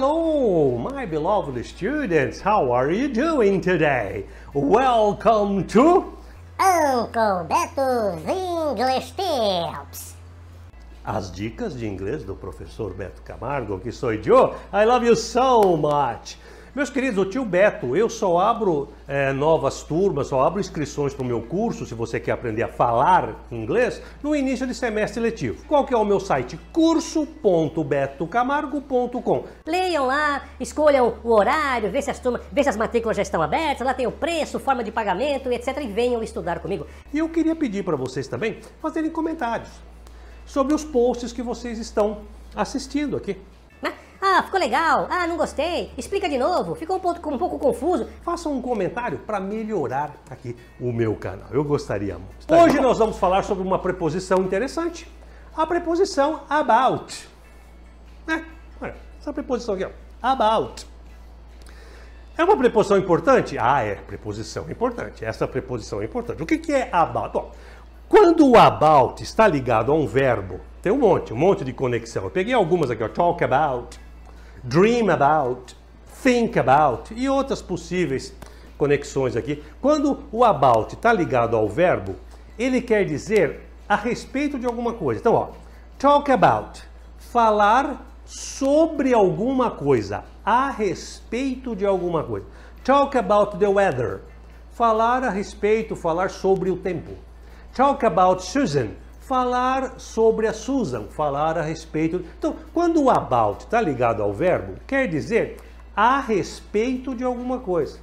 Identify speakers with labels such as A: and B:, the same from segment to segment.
A: Hello, my beloved students. How are you doing today? Welcome to Uncle Beto's English Tips. As dicas de inglês do professor Beto Camargo, que sou eu. I love you so much. Meus queridos, o tio Beto, eu só abro é, novas turmas, só abro inscrições para o meu curso, se você quer aprender a falar inglês, no início de semestre letivo. Qual que é o meu site? curso.betocamargo.com Leiam lá, escolham o horário, vê se as turmas, vê se as matrículas já estão abertas, lá tem o preço, forma de pagamento, etc. E venham estudar comigo. E eu queria pedir para vocês também fazerem comentários sobre os posts que vocês estão assistindo aqui. Né? Ah, ficou legal. Ah, não gostei. Explica de novo. Ficou um, pouco um pouco confuso. Faça um comentário para melhorar aqui o meu canal. Eu gostaria muito. Tá Hoje nós vamos falar sobre uma preposição interessante. A preposição about. Né? Olha, essa preposição aqui, ó. About. É uma preposição importante? Ah, é. Preposição importante. Essa preposição é importante. O que, que é about? Bom, quando o about está ligado a um verbo, tem um monte, um monte de conexão. Eu peguei algumas aqui, ó. Talk about dream about, think about e outras possíveis conexões aqui. Quando o about está ligado ao verbo, ele quer dizer a respeito de alguma coisa. Então, ó, talk about, falar sobre alguma coisa, a respeito de alguma coisa. Talk about the weather, falar a respeito, falar sobre o tempo. Talk about Susan, falar sobre a Susan, falar a respeito. Então, quando o about está ligado ao verbo, quer dizer a respeito de alguma coisa.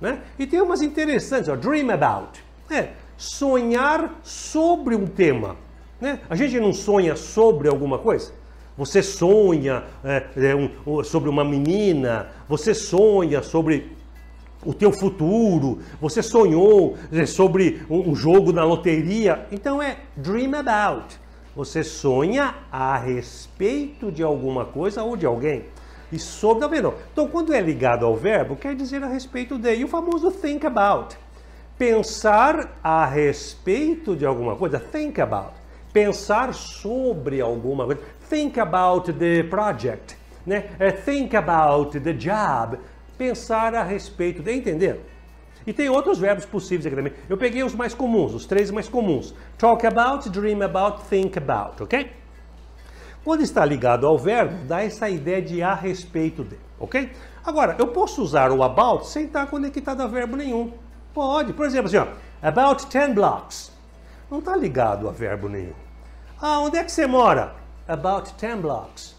A: Né? E tem umas interessantes, ó, dream about. É, sonhar sobre um tema. Né? A gente não sonha sobre alguma coisa? Você sonha é, é um, sobre uma menina, você sonha sobre o teu futuro, você sonhou sobre um jogo na loteria. Então é dream about. Você sonha a respeito de alguma coisa ou de alguém. E sobre também tá não. Então, quando é ligado ao verbo, quer dizer a respeito de. E o famoso think about. Pensar a respeito de alguma coisa. Think about. Pensar sobre alguma coisa. Think about the project. Né? É think about the job pensar a respeito de. Tá entender. E tem outros verbos possíveis aqui também. Eu peguei os mais comuns, os três mais comuns: talk about, dream about, think about, ok? Quando está ligado ao verbo, dá essa ideia de a respeito de, ok? Agora, eu posso usar o about sem estar conectado a verbo nenhum. Pode, por exemplo, assim, ó, about 10 blocks. Não está ligado a verbo nenhum. Ah, onde é que você mora? About 10 blocks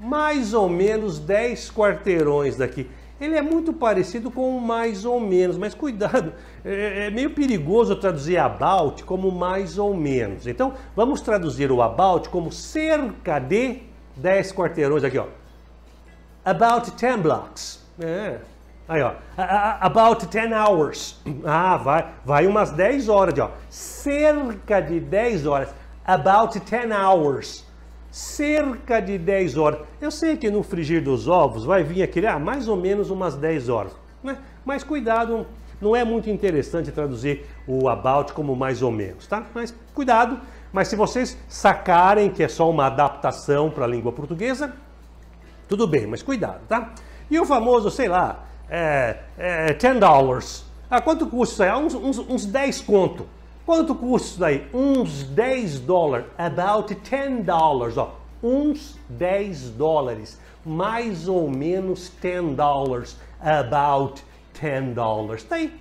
A: mais ou menos 10 quarteirões daqui. Ele é muito parecido com o mais ou menos, mas cuidado, é, é meio perigoso traduzir about como mais ou menos. Então, vamos traduzir o about como cerca de 10 quarteirões aqui, ó. About 10 blocks. É. Aí, ó. About 10 hours. Ah, vai, vai umas 10 horas, ó. Cerca de 10 horas. About 10 hours cerca de 10 horas. Eu sei que no frigir dos ovos vai vir aquele, ah, mais ou menos umas 10 horas. Né? Mas cuidado, não é muito interessante traduzir o about como mais ou menos, tá? Mas cuidado, mas se vocês sacarem que é só uma adaptação para a língua portuguesa, tudo bem, mas cuidado, tá? E o famoso, sei lá, é, é 10 dólares. quanto custa isso é aí? Uns, uns, uns 10 conto. Quanto custa isso daí? Uns 10 dólares, about 10 dólares, ó. Uns 10 dólares, mais ou menos 10 dólares, about 10 dólares. Tá aí.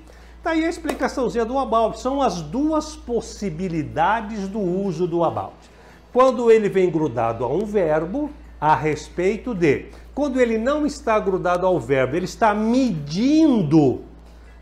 A: Tá aí a explicaçãozinha do about. São as duas possibilidades do uso do about. Quando ele vem grudado a um verbo, a respeito de. Quando ele não está grudado ao verbo, ele está medindo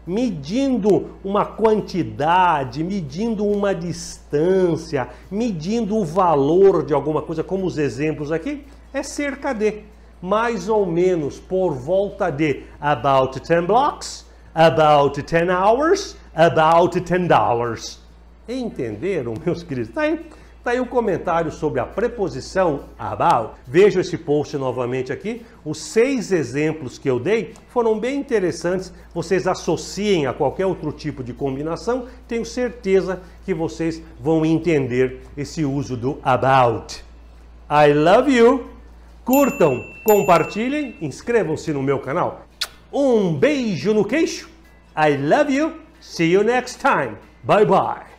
A: medindo uma quantidade, medindo uma distância, medindo o valor de alguma coisa, como os exemplos aqui, é cerca de, mais ou menos, por volta de about 10 blocks, about 10 hours, about 10 dollars. Entenderam, meus queridos? Tá aí. Tá aí um comentário sobre a preposição about. Veja esse post novamente aqui. Os seis exemplos que eu dei foram bem interessantes. Vocês associem a qualquer outro tipo de combinação. Tenho certeza que vocês vão entender esse uso do about. I love you. Curtam, compartilhem, inscrevam-se no meu canal. Um beijo no queixo. I love you. See you next time. Bye bye.